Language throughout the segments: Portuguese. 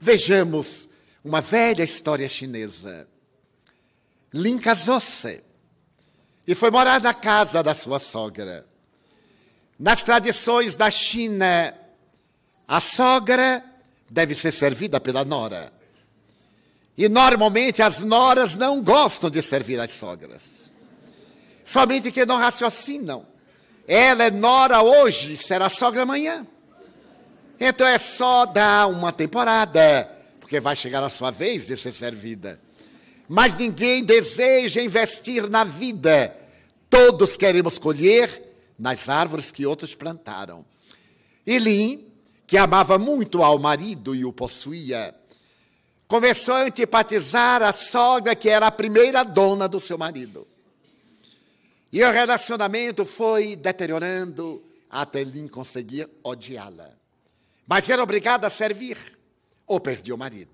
Vejamos uma velha história chinesa. Lin casou-se e foi morar na casa da sua sogra. Nas tradições da China, a sogra deve ser servida pela nora. E normalmente as noras não gostam de servir as sogras. Somente que não raciocinam. Ela é nora hoje, será sogra amanhã. Então é só dar uma temporada, porque vai chegar a sua vez de ser servida. Mas ninguém deseja investir na vida. Todos queremos colher nas árvores que outros plantaram. Elim, que amava muito ao marido e o possuía, começou a antipatizar a sogra, que era a primeira dona do seu marido. E o relacionamento foi deteriorando até Lin conseguir odiá-la mas era obrigada a servir, ou perdia o marido.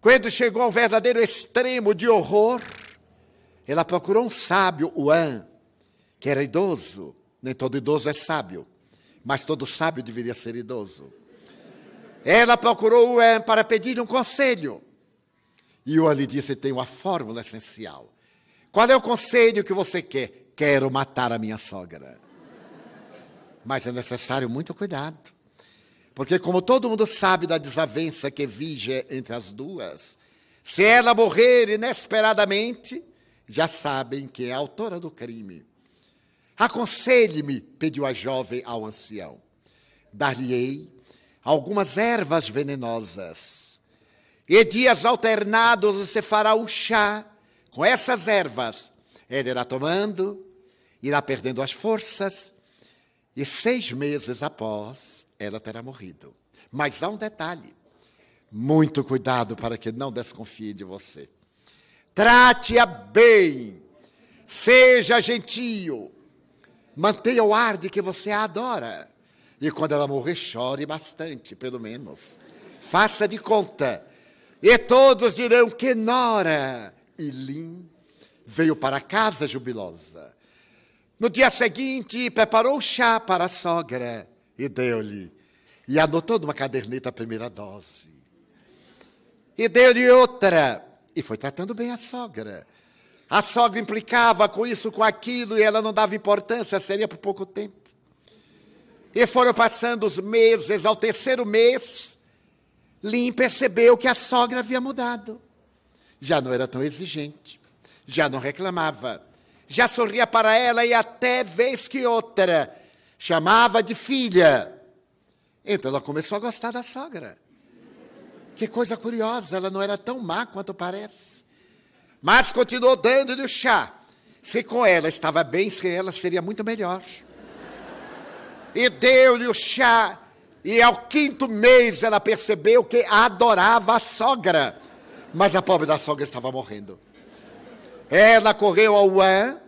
Quando chegou ao verdadeiro extremo de horror, ela procurou um sábio, An, que era idoso. Nem todo idoso é sábio, mas todo sábio deveria ser idoso. Ela procurou An para pedir um conselho. E An lhe disse: tem uma fórmula essencial. Qual é o conselho que você quer? Quero matar a minha sogra. Mas é necessário muito cuidado. Porque, como todo mundo sabe da desavença que vige entre as duas, se ela morrer inesperadamente, já sabem que é a autora do crime. Aconselhe-me, pediu a jovem ao ancião. Dar-lhe-ei algumas ervas venenosas. E dias alternados você fará um chá com essas ervas. Ele irá tomando, irá perdendo as forças, e seis meses após, ela terá morrido. Mas há um detalhe: muito cuidado para que não desconfie de você. Trate-a bem, seja gentil, mantenha o ar de que você a adora. E quando ela morrer, chore bastante, pelo menos. Faça de conta. E todos dirão que Nora e Lin veio para casa jubilosa. No dia seguinte, preparou o chá para a sogra e deu-lhe. E anotou numa caderneta a primeira dose. E deu-lhe outra. E foi tratando bem a sogra. A sogra implicava com isso, com aquilo, e ela não dava importância, seria por pouco tempo. E foram passando os meses, ao terceiro mês, Lin percebeu que a sogra havia mudado. Já não era tão exigente, já não reclamava já sorria para ela e até vez que outra chamava de filha. Então ela começou a gostar da sogra. Que coisa curiosa, ela não era tão má quanto parece. Mas continuou dando-lhe o chá. Se com ela estava bem, sem ela seria muito melhor. E deu-lhe o chá, e ao quinto mês ela percebeu que adorava a sogra. Mas a pobre da sogra estava morrendo. Ela correu ao Wan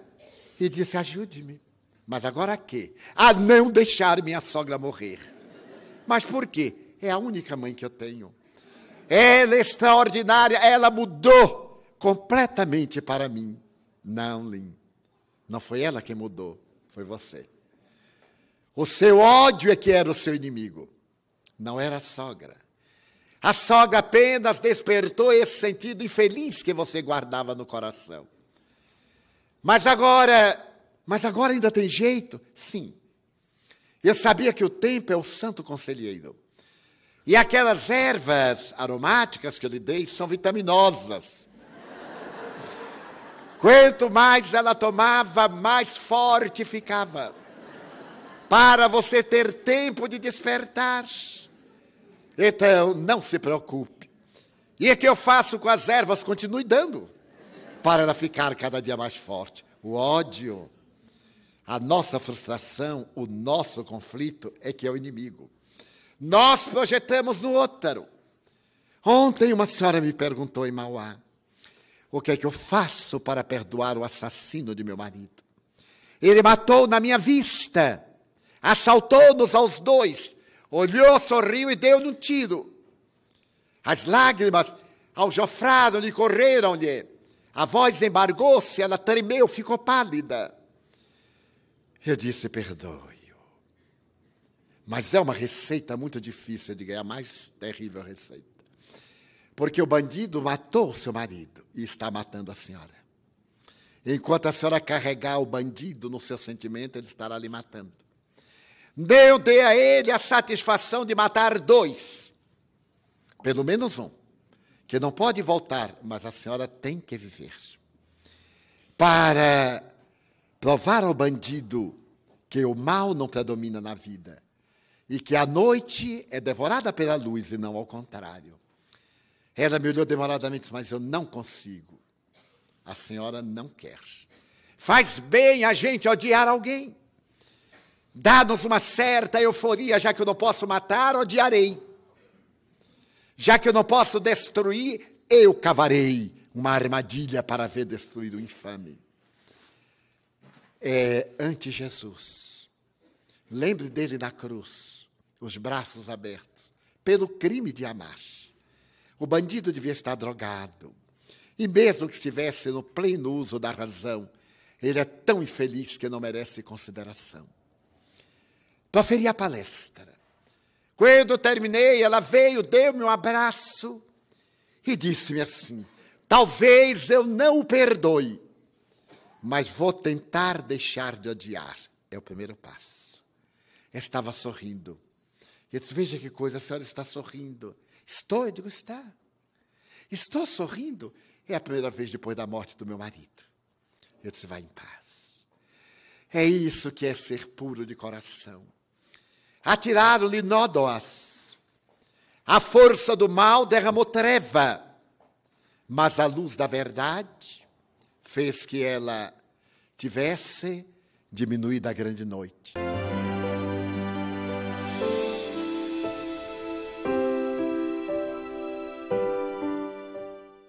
e disse: Ajude-me. Mas agora a quê? A não deixar minha sogra morrer. Mas por quê? É a única mãe que eu tenho. Ela é extraordinária, ela mudou completamente para mim. Não, Lin. Não foi ela que mudou, foi você. O seu ódio é que era o seu inimigo. Não era a sogra. A sogra apenas despertou esse sentido infeliz que você guardava no coração. Mas agora, mas agora ainda tem jeito? Sim. Eu sabia que o tempo é o santo conselheiro. E aquelas ervas aromáticas que eu lhe dei são vitaminosas. Quanto mais ela tomava, mais forte ficava. Para você ter tempo de despertar. Então, não se preocupe. E o que eu faço com as ervas? Continue dando, para ela ficar cada dia mais forte. O ódio, a nossa frustração, o nosso conflito é que é o inimigo. Nós projetamos no útero. Ontem uma senhora me perguntou em Mauá: o que é que eu faço para perdoar o assassino de meu marido? Ele matou na minha vista, assaltou-nos aos dois, olhou, sorriu e deu um tiro. As lágrimas aljofraram e correram-lhe. A voz embargou-se, ela tremeu, ficou pálida. Eu disse: perdoe-o. Mas é uma receita muito difícil de ganhar, a mais terrível receita. Porque o bandido matou o seu marido e está matando a senhora. Enquanto a senhora carregar o bandido no seu sentimento, ele estará lhe matando. Deus dê a ele a satisfação de matar dois, pelo menos um, que não pode voltar, mas a senhora tem que viver. Para provar ao bandido que o mal não predomina na vida e que a noite é devorada pela luz e não ao contrário. Ela me olhou demoradamente e disse: Mas eu não consigo. A senhora não quer. Faz bem a gente odiar alguém. Dá-nos uma certa euforia, já que eu não posso matar, odiarei. Já que eu não posso destruir, eu cavarei uma armadilha para ver destruído o infame. É ante jesus Lembre dele na cruz, os braços abertos, pelo crime de amar. O bandido devia estar drogado. E mesmo que estivesse no pleno uso da razão, ele é tão infeliz que não merece consideração proferir a palestra. Quando terminei, ela veio, deu-me um abraço e disse-me assim: Talvez eu não o perdoe, mas vou tentar deixar de odiar. É o primeiro passo. Eu estava sorrindo. Eu disse: Veja que coisa, a senhora está sorrindo. Estou, eu digo: Está. Estou sorrindo. É a primeira vez depois da morte do meu marido. Eu disse: Vá em paz. É isso que é ser puro de coração atiraram-lhe nódoas. A força do mal derramou treva, mas a luz da verdade fez que ela tivesse diminuído a grande noite.